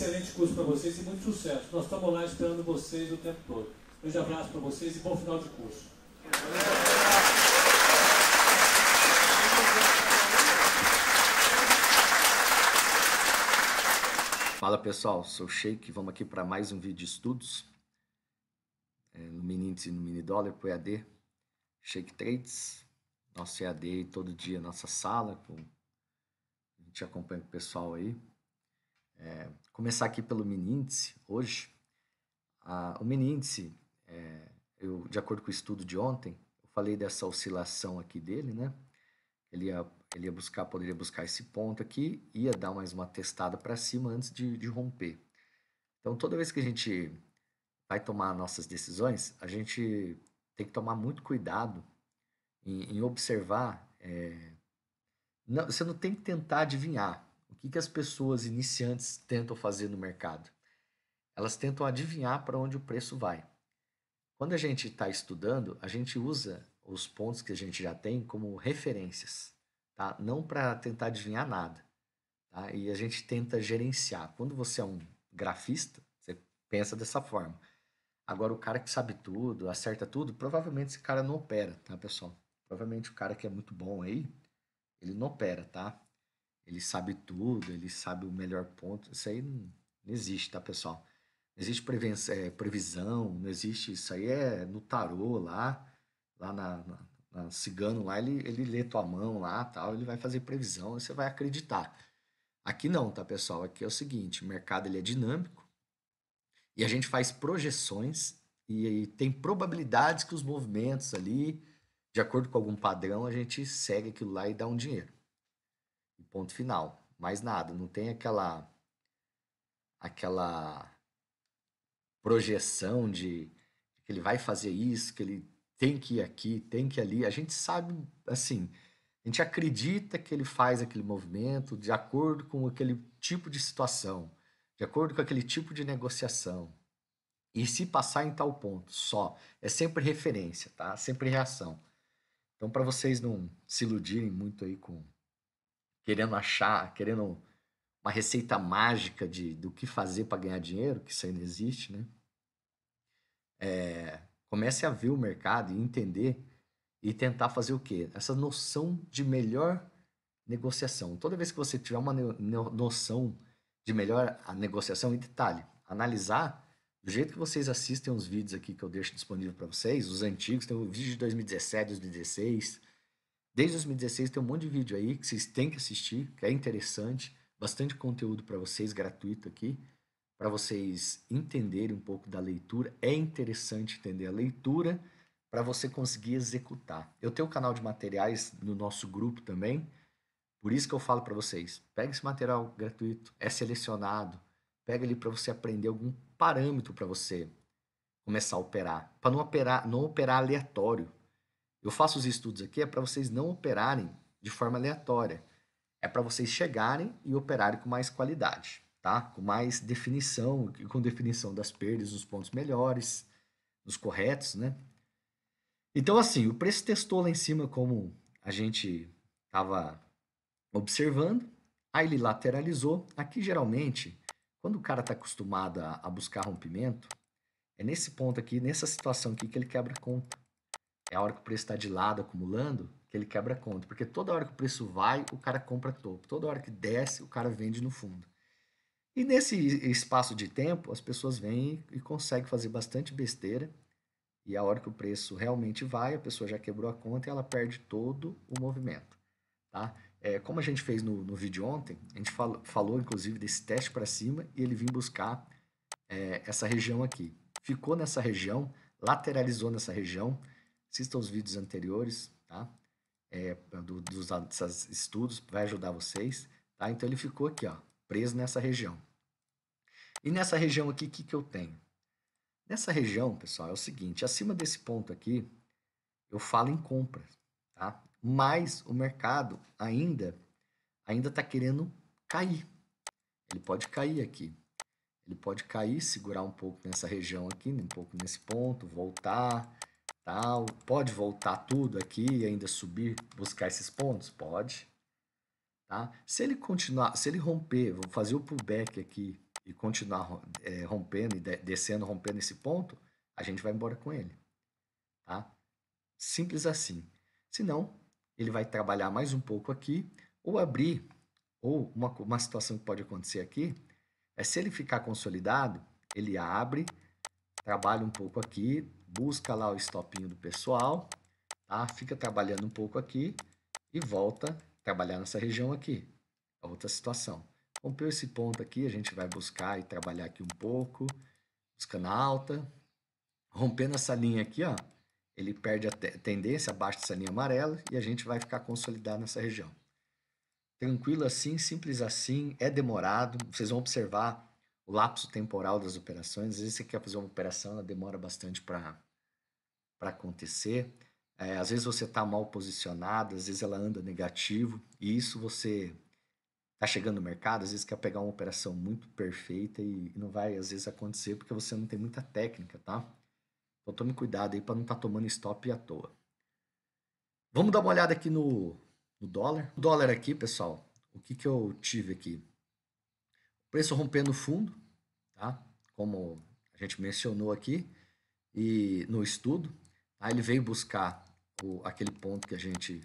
excelente curso para vocês e muito sucesso. Nós estamos lá esperando vocês o tempo todo. Um grande abraço para vocês e bom final de curso. Fala pessoal, sou o Sheik, vamos aqui para mais um vídeo de estudos é, no mini índice, no mini dólar, para o EAD, Sheik Trades, nosso EAD todo dia, nossa sala, com... a gente acompanha o pessoal aí. É, começar aqui pelo Miníndice hoje. o Miníndice, é, eu, de acordo com o estudo de ontem, eu falei dessa oscilação aqui dele, né? Ele ia, ele ia buscar, poderia buscar esse ponto aqui, ia dar mais uma testada para cima antes de, de romper. Então, toda vez que a gente vai tomar nossas decisões, a gente tem que tomar muito cuidado em, em observar. É, não, você não tem que tentar adivinhar o que, que as pessoas iniciantes tentam fazer no mercado? Elas tentam adivinhar para onde o preço vai. Quando a gente está estudando, a gente usa os pontos que a gente já tem como referências, tá? não para tentar adivinhar nada. Tá? E a gente tenta gerenciar. Quando você é um grafista, você pensa dessa forma. Agora, o cara que sabe tudo, acerta tudo, provavelmente esse cara não opera, tá, pessoal? Provavelmente o cara que é muito bom aí, ele não opera, tá? ele sabe tudo, ele sabe o melhor ponto. Isso aí não, existe, tá, pessoal? Não existe é, previsão, não existe. Isso aí é no tarô lá, lá na, na, na, cigano lá, ele, ele lê tua mão lá tal, ele vai fazer previsão e você vai acreditar. Aqui não, tá, pessoal? Aqui é o seguinte: o mercado ele é dinâmico e a gente faz projeções e, e tem probabilidades que os movimentos ali, de acordo com algum padrão, a gente segue aquilo lá e dá um dinheiro ponto final. Mais nada, não tem aquela aquela projeção de que ele vai fazer isso, que ele tem que ir aqui, tem que ir ali. A gente sabe, assim, a gente acredita que ele faz aquele movimento de acordo com aquele tipo de situação, de acordo com aquele tipo de negociação. E se passar em tal ponto só, é sempre referência, tá? Sempre reação. Então, para vocês não se iludirem muito aí com querendo achar, querendo uma receita mágica de, do que fazer para ganhar dinheiro, que isso ainda existe, né? É, comece a ver o mercado e entender e tentar fazer o quê? Essa noção de melhor negociação. Toda vez que você tiver uma noção de melhor a negociação, em detalhe, analisar do jeito que vocês assistem os vídeos aqui que eu deixo disponível para vocês, os antigos, tem o vídeo de 2017, 2016, Desde 2016 tem um monte de vídeo aí que vocês têm que assistir, que é interessante, bastante conteúdo para vocês gratuito aqui, para vocês entenderem um pouco da leitura. É interessante entender a leitura para você conseguir executar. Eu tenho o um canal de materiais no nosso grupo também, por isso que eu falo para vocês, pega esse material gratuito, é selecionado, pega ele para você aprender algum parâmetro para você começar a operar, para não operar, não operar aleatório, eu faço os estudos aqui é para vocês não operarem de forma aleatória. É para vocês chegarem e operarem com mais qualidade, tá? Com mais definição, com definição das perdas, nos pontos melhores, nos corretos, né? Então, assim, o preço testou lá em cima como a gente estava observando. Aí ele lateralizou. Aqui, geralmente, quando o cara está acostumado a buscar rompimento, é nesse ponto aqui, nessa situação aqui, que ele quebra conta é a hora que o preço está de lado acumulando, que ele quebra a conta. Porque toda hora que o preço vai, o cara compra topo. Toda hora que desce, o cara vende no fundo. E nesse espaço de tempo, as pessoas vêm e conseguem fazer bastante besteira. E a hora que o preço realmente vai, a pessoa já quebrou a conta e ela perde todo o movimento. Tá? É, como a gente fez no, no vídeo ontem, a gente falou inclusive desse teste para cima e ele vim buscar é, essa região aqui. Ficou nessa região, lateralizou nessa região, Assista os vídeos anteriores, tá? É, do, dos estudos, vai ajudar vocês, tá? Então ele ficou aqui, ó, preso nessa região. E nessa região aqui, o que, que eu tenho? Nessa região, pessoal, é o seguinte, acima desse ponto aqui, eu falo em compra, tá? Mas o mercado ainda ainda está querendo cair. Ele pode cair aqui. Ele pode cair, segurar um pouco nessa região aqui, um pouco nesse ponto, voltar, tal. Pode voltar tudo aqui e ainda subir, buscar esses pontos? Pode. Tá? Se ele continuar, se ele romper, vou fazer o pullback aqui e continuar é, rompendo, e descendo, rompendo esse ponto, a gente vai embora com ele. Tá? Simples assim. Se não, ele vai trabalhar mais um pouco aqui, ou abrir, ou uma, uma situação que pode acontecer aqui, é se ele ficar consolidado, ele abre, trabalha um pouco aqui, busca lá o estopinho do pessoal, tá? fica trabalhando um pouco aqui e volta a trabalhar nessa região aqui. É outra situação. Rompeu esse ponto aqui, a gente vai buscar e trabalhar aqui um pouco, buscando a alta. Rompendo essa linha aqui, ó, ele perde a tendência abaixo dessa linha amarela e a gente vai ficar consolidado nessa região. Tranquilo assim, simples assim, é demorado. Vocês vão observar o lapso temporal das operações. Às vezes você quer fazer uma operação, ela demora bastante para acontecer. É, às vezes você está mal posicionado, às vezes ela anda negativo, e isso você está chegando no mercado, às vezes quer pegar uma operação muito perfeita e não vai, às vezes, acontecer porque você não tem muita técnica, tá? Então tome cuidado aí para não estar tá tomando stop à toa. Vamos dar uma olhada aqui no, no dólar. O dólar aqui, pessoal, o que, que eu tive aqui? Preço rompendo fundo, tá? Como a gente mencionou aqui e no estudo, tá? ele veio buscar o, aquele ponto que a gente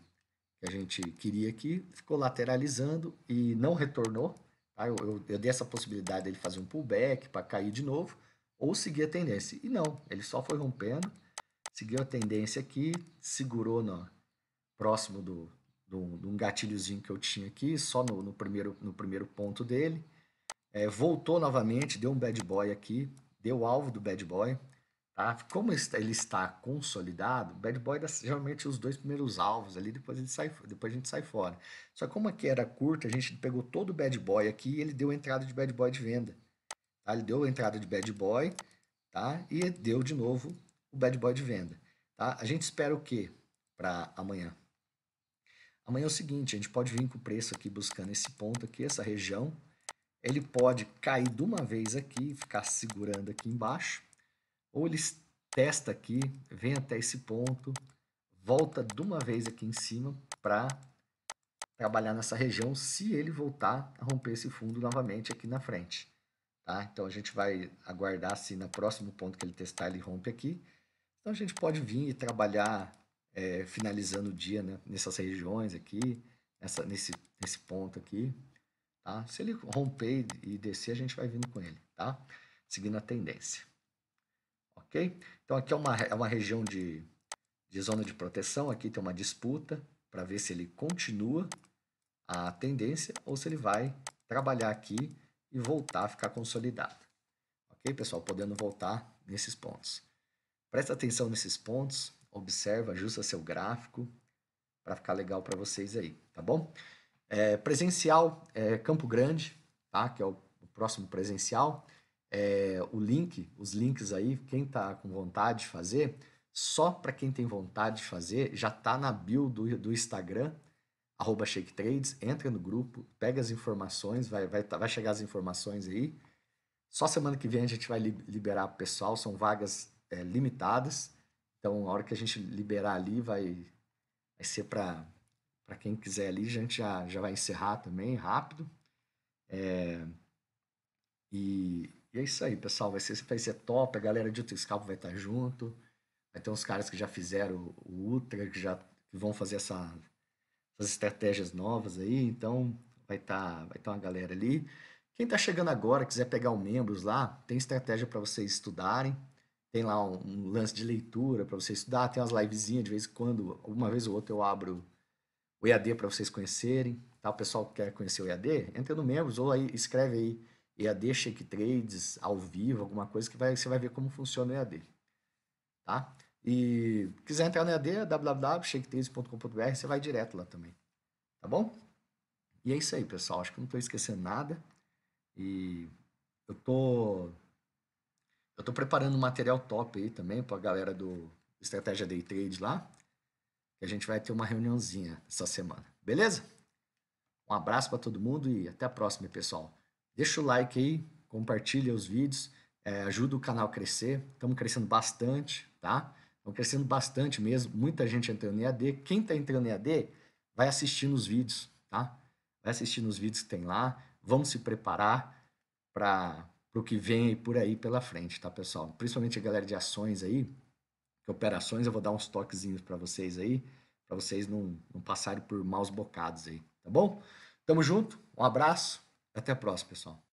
que a gente queria aqui, ficou lateralizando e não retornou. Tá? Eu, eu, eu dei essa possibilidade dele fazer um pullback para cair de novo ou seguir a tendência. E não, ele só foi rompendo, seguiu a tendência aqui, segurou no, próximo do, do, de um gatilhozinho que eu tinha aqui, só no, no, primeiro, no primeiro ponto dele. É, voltou novamente, deu um bad boy aqui, deu o alvo do bad boy. Tá? Como ele está consolidado, o bad boy dá geralmente os dois primeiros alvos ali, depois, ele sai, depois a gente sai fora. Só que como aqui era curta, a gente pegou todo o bad boy aqui e ele deu entrada de bad boy de venda. Tá? Ele deu a entrada de bad boy tá? e deu de novo o bad boy de venda. Tá? A gente espera o quê para amanhã? Amanhã é o seguinte, a gente pode vir com o preço aqui buscando esse ponto aqui, essa região, ele pode cair de uma vez aqui, ficar segurando aqui embaixo, ou ele testa aqui, vem até esse ponto, volta de uma vez aqui em cima para trabalhar nessa região, se ele voltar a romper esse fundo novamente aqui na frente. Tá? Então a gente vai aguardar se no próximo ponto que ele testar ele rompe aqui. Então a gente pode vir e trabalhar é, finalizando o dia né, nessas regiões aqui, nesse, nesse ponto aqui. Tá? Se ele romper e descer, a gente vai vindo com ele, tá? Seguindo a tendência. Ok? Então aqui é uma, é uma região de, de zona de proteção, aqui tem uma disputa para ver se ele continua a tendência ou se ele vai trabalhar aqui e voltar a ficar consolidado. Ok, pessoal? Podendo voltar nesses pontos. Presta atenção nesses pontos, observa, ajusta seu gráfico para ficar legal para vocês aí, tá bom? É, presencial é Campo Grande, tá? Que é o, o próximo presencial. É, o link, os links aí, quem tá com vontade de fazer, só para quem tem vontade de fazer, já tá na bio do, do Instagram, arroba entra no grupo, pega as informações, vai, vai, tá, vai chegar as informações aí. Só semana que vem a gente vai liberar o pessoal, são vagas é, limitadas. Então, a hora que a gente liberar ali, vai, vai ser para para quem quiser ali, a gente já, já vai encerrar também, rápido. É, e, e, é isso aí, pessoal. Vai ser, vai ser top. A galera de Utriscalpo vai estar junto. Vai ter uns caras que já fizeram o Ultra, que já que vão fazer essa, essas estratégias novas aí. Então, vai estar tá, vai tá uma galera ali. Quem está chegando agora, quiser pegar o membros lá, tem estratégia para vocês estudarem. Tem lá um, um lance de leitura para vocês estudar. Tem umas livezinhas de vez em quando. Uma vez ou outra eu abro o EAD para vocês conhecerem. Tá? O pessoal que quer conhecer o EAD, entra no Membros ou aí escreve aí EAD Shake Trades ao vivo, alguma coisa que vai, você vai ver como funciona o EAD. Tá? E quiser entrar no EAD, www.shaketrades.com.br, você vai direto lá também. Tá bom? E é isso aí, pessoal. Acho que não estou esquecendo nada. E eu tô eu tô preparando um material top aí também para a galera do Estratégia Day Trade lá a gente vai ter uma reuniãozinha essa semana, beleza? Um abraço para todo mundo e até a próxima, pessoal. Deixa o like aí, compartilha os vídeos, é, ajuda o canal a crescer. Estamos crescendo bastante, tá? Estamos crescendo bastante mesmo. Muita gente entrando em AD. Quem está entrando em AD, vai assistir nos vídeos, tá? Vai assistir nos vídeos que tem lá. Vamos se preparar para o que vem por aí pela frente, tá, pessoal? Principalmente a galera de ações aí, operações eu vou dar uns toquezinhos para vocês aí, para vocês não, não passarem por maus bocados aí, tá bom? Tamo junto, um abraço, até a próxima, pessoal.